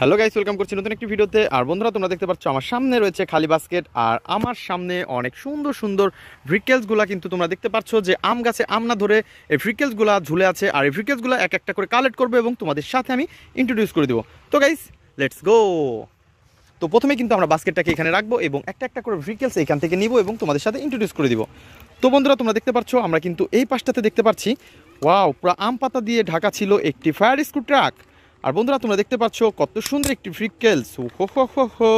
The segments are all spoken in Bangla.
হ্যালো গাইস ওয়েলকাম করছি নতুন একটি ভিডিওতে আর বন্ধুরা তোমরা দেখতে পাচ্ছ আমার সামনে রয়েছে খালি বাস্কেট আর আমার সামনে অনেক সুন্দর সুন্দর ভ্রিকেলসগুলো কিন্তু তোমরা দেখতে পাচ্ছ যে আম গাছে আম না ধরে এই ভ্রিকেলসগুলো ঝুলে আছে আর এই ভ্রিকেলসগুলো এক একটা করে কালেক্ট করবো এবং তোমাদের সাথে আমি ইন্ট্রোডিউস করে দেবো তো গাইস লেটস গো তো প্রথমে কিন্তু আমরা বাস্কেটটাকে এখানে রাখবো এবং একটা একটা করে ভ্রিকেলস এখান থেকে নিব এবং তোমাদের সাথে ইন্ট্রোডিউস করে দিব তো বন্ধুরা তোমরা দেখতে পাচ্ছ আমরা কিন্তু এই পাশটাতে দেখতে পাচ্ছি ওয়াও পুরো আম পাতা দিয়ে ঢাকা ছিল একটি ফায়ার স্কুল ট্রাক আর বন্ধুরা তোমরা দেখতে পাচ্ছ কত সুন্দর একটি ফ্রিকেলস হো হো হো হো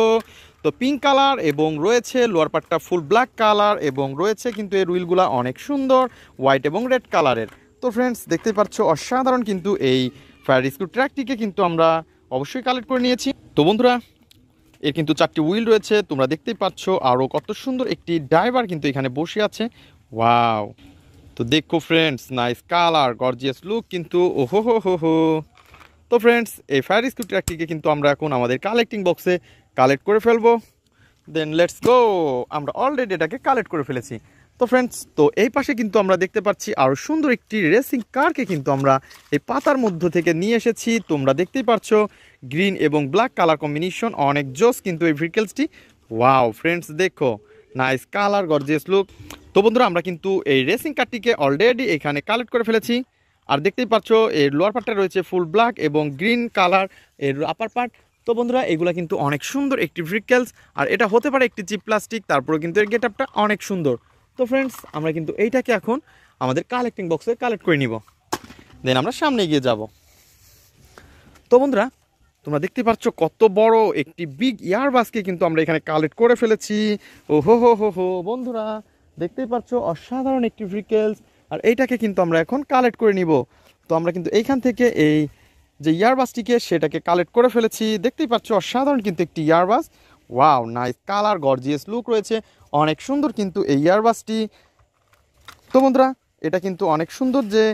তো পিঙ্ক কালার এবং রয়েছে লোয়ার পার্টটা ফুল ব্ল্যাক কালার এবং রয়েছে কিন্তু এর হুইলগুলা অনেক সুন্দর হোয়াইট এবং রেড কালারের তো ফ্রেন্ডস দেখতে পাচ্ছ অসাধারণ কিন্তু এই ফায়ার রিস্কিউ ট্র্যাকটিকে কিন্তু আমরা অবশ্যই কালেক্ট করে নিয়েছি তো বন্ধুরা এর কিন্তু চারটি হুইল রয়েছে তোমরা দেখতেই পাচ্ছ আরও কত সুন্দর একটি ড্রাইভার কিন্তু এখানে বসে আছে ওয়াও তো দেখো friends nice colour gorgeous look কিন্তু ওহো হো হো হো তো ফ্রেন্ডস এই ফায়ার স্কুট ট্র্যাকটিকে কিন্তু আমরা এখন আমাদের কালেক্টিং বক্সে কালেক্ট করে ফেলবো দেন লেটস গো আমরা অলরেডি এটাকে কালেক্ট করে ফেলেছি তো ফ্রেন্ডস তো এই পাশে কিন্তু আমরা দেখতে পাচ্ছি আরও সুন্দর একটি রেসিং কারকে কিন্তু আমরা এই পাতার মধ্য থেকে নিয়ে এসেছি তোমরা দেখতেই পারছ গ্রিন এবং ব্ল্যাক কালার কম্বিনেশন অনেক জোস কিন্তু এই ভেহিকেলসটি ওয়াও ফ্রেন্ডস দেখো নাইস কালার গর্জিয়াস লুক তো বন্ধুরা আমরা কিন্তু এই রেসিং কারটিকে অলরেডি এখানে কালেক্ট করে ফেলেছি আর দেখতেই পাচ্ছ এর লোয়ার পার্টটা রয়েছে ফুল ব্ল্যাক এবং গ্রিন কালার এর আপার পার্ট তো বন্ধুরা এগুলো কিন্তু অনেক সুন্দর একটি ভ্রিকেলস আর এটা হতে পারে একটি চিপ প্লাস্টিক তারপরে কিন্তু এর গেট আপটা অনেক সুন্দর তো ফ্রেন্ডস আমরা কিন্তু এইটাকে এখন আমাদের কালেক্টিং বক্সে কালেক্ট করে নিব দেন আমরা সামনে গিয়ে যাব তো বন্ধুরা তোমরা দেখতে পাচ্ছ কত বড় একটি বিগ ইয়ারবাসকে কিন্তু আমরা এখানে কালেক্ট করে ফেলেছি ও হো হো হো হো বন্ধুরা দেখতেই পাচ্ছ অসাধারণ একটি ভ্রিকেলস আর এইটাকে কিন্তু আমরা এখন কালেক্ট করে নিব তো আমরা কিন্তু এইখান থেকে এই যে ইয়ারবাসটিকে সেটাকে কালেক্ট করে ফেলেছি দেখতেই পাচ্ছ অসাধারণ কিন্তু একটি Airbus wow nice colour gorgeous look রয়েছে অনেক সুন্দর কিন্তু এই ইয়ারবাসটি তো বন্ধুরা এটা কিন্তু অনেক সুন্দর যে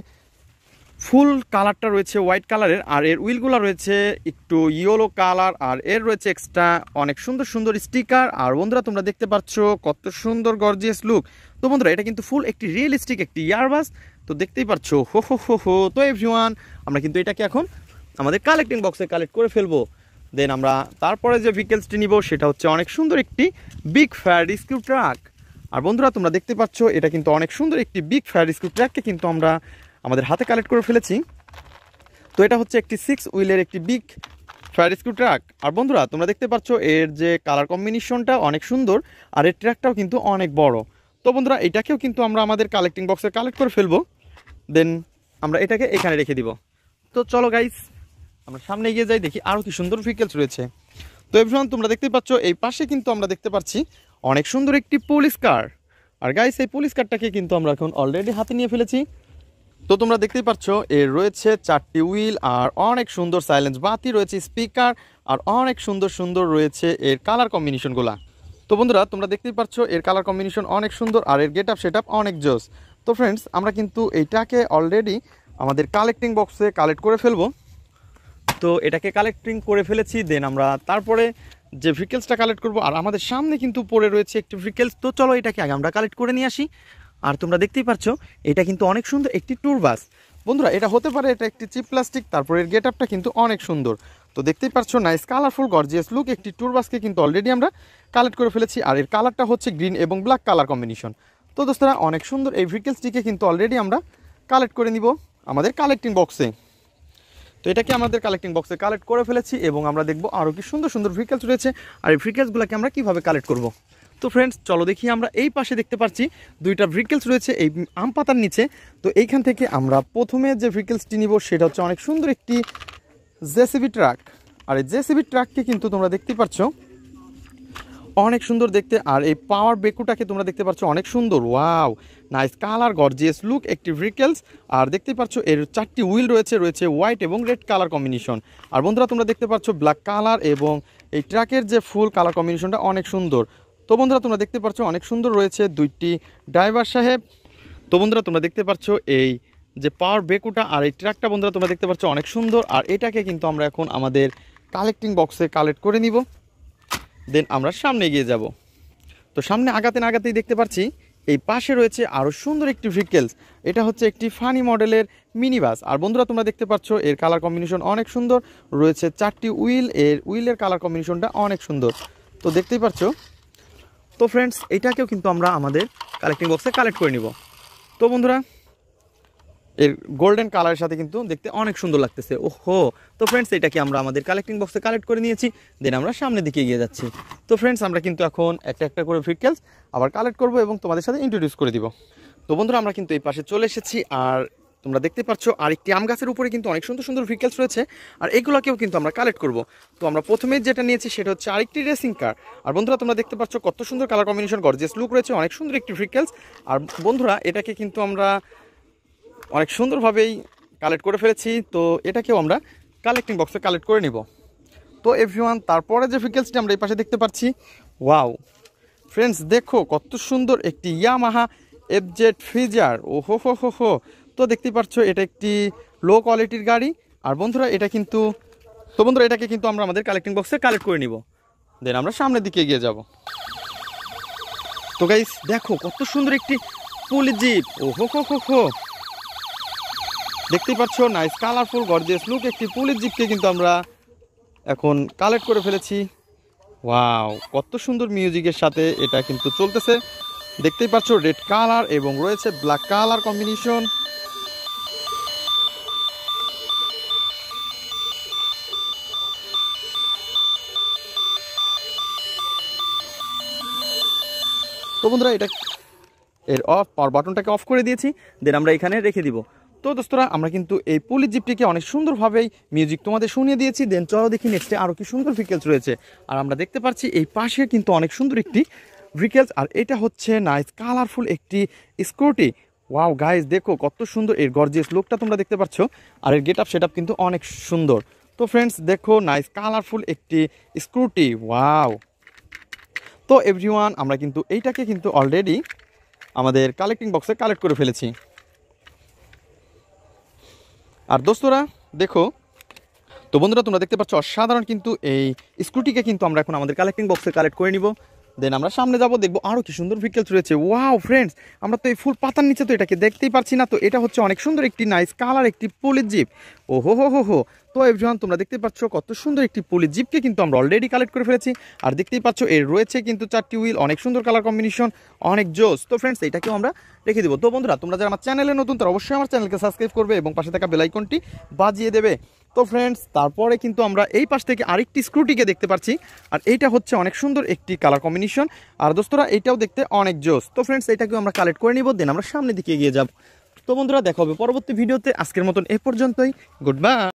ফুল কালারটা রয়েছে হোয়াইট কালারের আর এর উইলগুলো রয়েছে একটু ইয়েলো কালার আর এর রয়েছে এক্সট্রা অনেক সুন্দর সুন্দর স্টিকার আর বন্ধুরা তোমরা দেখতে পাচ্ছ কত সুন্দর গর্জিয়াস লুক তো বন্ধুরা এটা কিন্তু ফুল একটি রিয়েলিস্টিক একটি ইয়ারবাস তো দেখতেই পাচ্ছ হো হো হো হো তো এভরিওয়ান আমরা কিন্তু এটাকে এখন আমাদের কালেক্টিং বক্সে কালেক্ট করে ফেলবো দেন আমরা তারপরে যে ভেহিকেলসটি নিব সেটা হচ্ছে অনেক সুন্দর একটি বিগ ফায়ার রিস্কিউ ট্রাক আর বন্ধুরা তোমরা দেখতে পাচ্ছ এটা কিন্তু অনেক সুন্দর একটি বিগ ফায়ার রিস্কিউ ট্রাককে কিন্তু আমরা আমাদের হাতে কালেক্ট করে ফেলেছি তো এটা হচ্ছে একটি সিক্স হুইলের একটি বিগ ফায়ার রেস্কিউ ট্রাক আর বন্ধুরা তোমরা দেখতে পাচ্ছ এর যে কালার কম্বিনেশনটা অনেক সুন্দর আর এর ট্র্যাকটাও কিন্তু অনেক বড় তো বন্ধুরা এটাকেও কিন্তু আমরা আমাদের কালেক্টিং বক্সে কালেক্ট করে ফেলবো দেন আমরা এটাকে এখানে রেখে দিব তো চলো গাইস আমরা সামনে এগিয়ে যাই দেখি আরও কি সুন্দর ভেহিকেলস রয়েছে তো এভরিওয়ান তোমরা দেখতে পাচ্ছ এই পাশে কিন্তু আমরা দেখতে পাচ্ছি অনেক সুন্দর একটি পুলিশ কার আর গাইস এই পুলিশ কারটাকে কিন্তু আমরা এখন অলরেডি হাতে নিয়ে ফেলেছি তো তোমরা দেখতেই পাচ্ছ এর রয়েছে চারটি হুইল আর অনেক সুন্দর সাইলেন্স বাতি রয়েছে স্পিকার আর অনেক সুন্দর সুন্দর রয়েছে এর কালার কম্বিনেশনগুলা তো বন্ধুরা তোমরা দেখতেই পাচ্ছ এর কালার কম্বিনেশন অনেক সুন্দর আর এর গেট আপ সেট অনেক জোস তো ফ্রেন্ডস আমরা কিন্তু এইটাকে অলরেডি আমাদের কালেক্টিং বক্সে কালেক্ট করে ফেলবো তো এটাকে কালেক্টিং করে ফেলেছি দেন আমরা তারপরে যে ভেহিকেলসটা কালেক্ট করব আর আমাদের সামনে কিন্তু পড়ে রয়েছে একটি ভেহিকেলস তো চলো এটাকে আগে আমরা কালেক্ট করে নিয়ে আসি আর তোমরা দেখতেই পাচ্ছ এটা কিন্তু অনেক সুন্দর একটি ট্যুর বাস বন্ধুরা এটা হতে পারে এটা একটি চিপ প্লাস্টিক তারপরে এর গেট আপটা কিন্তু অনেক সুন্দর তো দেখতেই পাচ্ছ নাইস কালারফুল গর্জিয়াস লুক একটি ট্যুর বাসকে কিন্তু অলরেডি আমরা কালেক্ট করে ফেলেছি আর এর কালারটা হচ্ছে গ্রিন এবং ব্ল্যাক কালার কম্বিনেশন তো দোস্তরা অনেক সুন্দর এই ভেহিকলসটিকে কিন্তু অলরেডি আমরা কালেক্ট করে নিব আমাদের কালেক্টিং বক্সে তো এটাকে আমাদের কালেক্টিং বক্সে কালেক্ট করে ফেলেছি এবং আমরা দেখব আরও কি সুন্দর সুন্দর ভেহিকলস রয়েছে আর এই ভেহিকলসগুলোকে আমরা কীভাবে কালেক্ট করবো তো ফ্রেন্ডস চলো দেখি আমরা এই পাশে দেখতে পাচ্ছি দুইটা ভেহিকেলস রয়েছে এই আম পাতার নিচে তো এইখান থেকে আমরা প্রথমে যে ভেহিকেলসটি নিব সেটা হচ্ছে অনেক সুন্দর একটি জেসিবি ট্রাক আর এই জেসিবি ট্রাককে কিন্তু তোমরা দেখতে পাচ্ছ অনেক সুন্দর দেখতে আর এই পাওয়ার বেকুটাকে তোমরা দেখতে পাচ্ছ অনেক সুন্দর wow nice colour gorgeous look একটি ভেহিকেলস আর দেখতে পাচ্ছ এর চারটি হুইল রয়েছে রয়েছে হোয়াইট এবং রেড কালার কম্বিনেশন আর বন্ধুরা তোমরা দেখতে পাচ্ছ ব্ল্যাক কালার এবং এই ট্রাকের যে ফুল কালার কম্বিনেশনটা অনেক সুন্দর তো বন্ধুরা তোমরা দেখতে পাচ্ছ অনেক সুন্দর রয়েছে দুইটি ড্রাইভার সাহেব তো বন্ধুরা তোমরা দেখতে পাচ্ছ এই যে পাওয়ার ব্রেকুটা আর এই ট্রাকটা বন্ধুরা তোমরা দেখতে পাচ্ছ অনেক সুন্দর আর এটাকে কিন্তু আমরা এখন আমাদের কালেক্টিং বক্সে কালেক্ট করে নিব দেন আমরা সামনে এগিয়ে যাব তো সামনে আগাতে না আগাতেই দেখতে পাচ্ছি এই পাশে রয়েছে আরও সুন্দর একটি ভেহিকেলস এটা হচ্ছে একটি ফানি মডেলের মিনি বাস আর বন্ধুরা তোমরা দেখতে পাচ্ছ এর কালার কম্বিনেশন অনেক সুন্দর রয়েছে চারটি উইল এর উইলের কালার কম্বিনেশনটা অনেক সুন্দর তো দেখতেই পাচ্ছ তো ফ্রেন্ডস এটাকেও কিন্তু আমরা আমাদের কালেক্টিং বক্সে কালেক্ট করে নিব তো বন্ধুরা এর গোল্ডেন কালারের সাথে কিন্তু দেখতে অনেক সুন্দর লাগতেছে ওহো তো ফ্রেন্ডস এটাকে আমরা আমাদের কালেক্টিং বক্সে কালেক্ট করে নিয়েছি দেন আমরা সামনের দিকে এগিয়ে যাচ্ছি তো ফ্রেন্ডস আমরা কিন্তু এখন একটা একটা করে ফিটকেলস আবার কালেক্ট করব এবং তোমাদের সাথে ইন্ট্রোডিউস করে দিব তো বন্ধুরা আমরা কিন্তু এই পাশে চলে এসেছি আর তোমরা দেখতে পাচ্ছ আরেকটি আম গাছের উপরে কিন্তু অনেক সুন্দর সুন্দর ভিকেলস রয়েছে আর এগুলোকেও কিন্তু আমরা কালেক্ট করব তো আমরা প্রথমে যেটা নিয়েছি সেটা হচ্ছে আরেকটি রেসিং কার আর বন্ধুরা তোমরা দেখতে পাচ্ছ কত সুন্দর কালার কম্বিনেশন যে লুক রয়েছে অনেক সুন্দর একটি ভিকেলস আর বন্ধুরা এটাকে কিন্তু আমরা অনেক সুন্দরভাবেই কালেক্ট করে ফেলেছি তো এটাকেও আমরা কালেক্টিং বক্সে কালেক্ট করে নিব তো এভরিওয়ান তারপরে যে ভিকেলসটি আমরা এই পাশে দেখতে পাচ্ছি ওয়াও ফ্রেন্ডস দেখো কত সুন্দর একটি ইয়ামাহা এফজেড ফ্রিজার ও হো হো হো হো তো দেখতে পাচ্ছ এটা একটি লো কোয়ালিটির গাড়ি আর বন্ধুরা এটা কিন্তু তো বন্ধুরা এটাকে কিন্তু আমরা আমাদের কালেক্টিং বক্সে কালেক্ট করে নিব দেন আমরা সামনের দিকে এগিয়ে যাব তো গাইস দেখো কত সুন্দর একটি পুলি জিপ ও হো হো হো দেখতেই পাচ্ছ নাইস কালারফুল গর্জিয়াস লুক একটি পুলিশ জিপকে কিন্তু আমরা এখন কালেক্ট করে ফেলেছি ওয়াও কত সুন্দর মিউজিকের সাথে এটা কিন্তু চলতেছে দেখতেই পাচ্ছ রেড কালার এবং রয়েছে ব্ল্যাক কালার কম্বিনেশন তো বন্ধুরা এটা এর অফ পাওয়ার বাটনটাকে অফ করে দিয়েছি দেন আমরা এখানে রেখে দিব তো দোস্তরা আমরা কিন্তু এই পুলিশ জিপটিকে অনেক সুন্দরভাবেই মিউজিক তোমাদের শুনিয়ে দিয়েছি দেন চলো দেখি নেক্সটে আরও কি সুন্দর ফিকেলস রয়েছে আর আমরা দেখতে পাচ্ছি এই পাশে কিন্তু অনেক সুন্দর একটি ব্রিকেলস আর এটা হচ্ছে নাইস কালারফুল একটি স্কুটি ওয়াও গাইজ দেখো কত সুন্দর এর গর্জিয়াস লুকটা তোমরা দেখতে পাচ্ছ আর এর গেট আপ সেট কিন্তু অনেক সুন্দর তো ফ্রেন্ডস দেখো নাইস কালারফুল একটি স্কুটি ওয়াও তো এভরিওয়ান আমরা কিন্তু এইটাকে কিন্তু অলরেডি আমাদের কালেক্টিং বক্সে কালেক্ট করে ফেলেছি আর দোস্তরা দেখো তো বন্ধুরা তোমরা দেখতে পাচ্ছ অসাধারণ কিন্তু এই স্কুটিকে কিন্তু আমরা এখন আমাদের কালেক্টিং বক্সে কালেক্ট করে নিব দেন আমরা সামনে যাব দেখবো আরও কি সুন্দর ভিকেলস রয়েছে ওয়াও ফ্রেন্ডস আমরা তো এই ফুল পাতার নিচে তো এটাকে দেখতেই পারছি না তো এটা হচ্ছে অনেক সুন্দর একটি নাইস কালার একটি পুলিশ জিপ ও হো হো হো হো তো এভরিওয়ান তোমরা দেখতে পাচ্ছ কত সুন্দর একটি পুলিশ জিপকে কিন্তু আমরা অলরেডি কালেক্ট করে ফেলেছি আর দেখতেই পাচ্ছ এর রয়েছে কিন্তু চারটি হুইল অনেক সুন্দর কালার কম্বিনেশন অনেক জোস তো ফ্রেন্ডস এটাকেও আমরা রেখে দেবো তো বন্ধুরা তোমরা যারা আমার চ্যানেলে নতুন তারা অবশ্যই আমার চ্যানেলকে সাবস্ক্রাইব করবে এবং পাশে থাকা বেলাইকনটি বাজিয়ে দেবে তো ফ্রেন্ডস তারপরে কিন্তু আমরা এই পাশ থেকে আরেকটি স্ক্রুটিকে দেখতে পাচ্ছি আর এইটা হচ্ছে অনেক সুন্দর একটি কালার কম্বিনেশন আর দোস্তরা এটাও দেখতে অনেক জোস তো ফ্রেন্ডস এটাকেও আমরা কালেক্ট করে নিব দেন আমরা সামনের দিকে এগিয়ে যাব তো বন্ধুরা দেখা হবে পরবর্তী ভিডিওতে আজকের মতন এ পর্যন্তই গুড বাই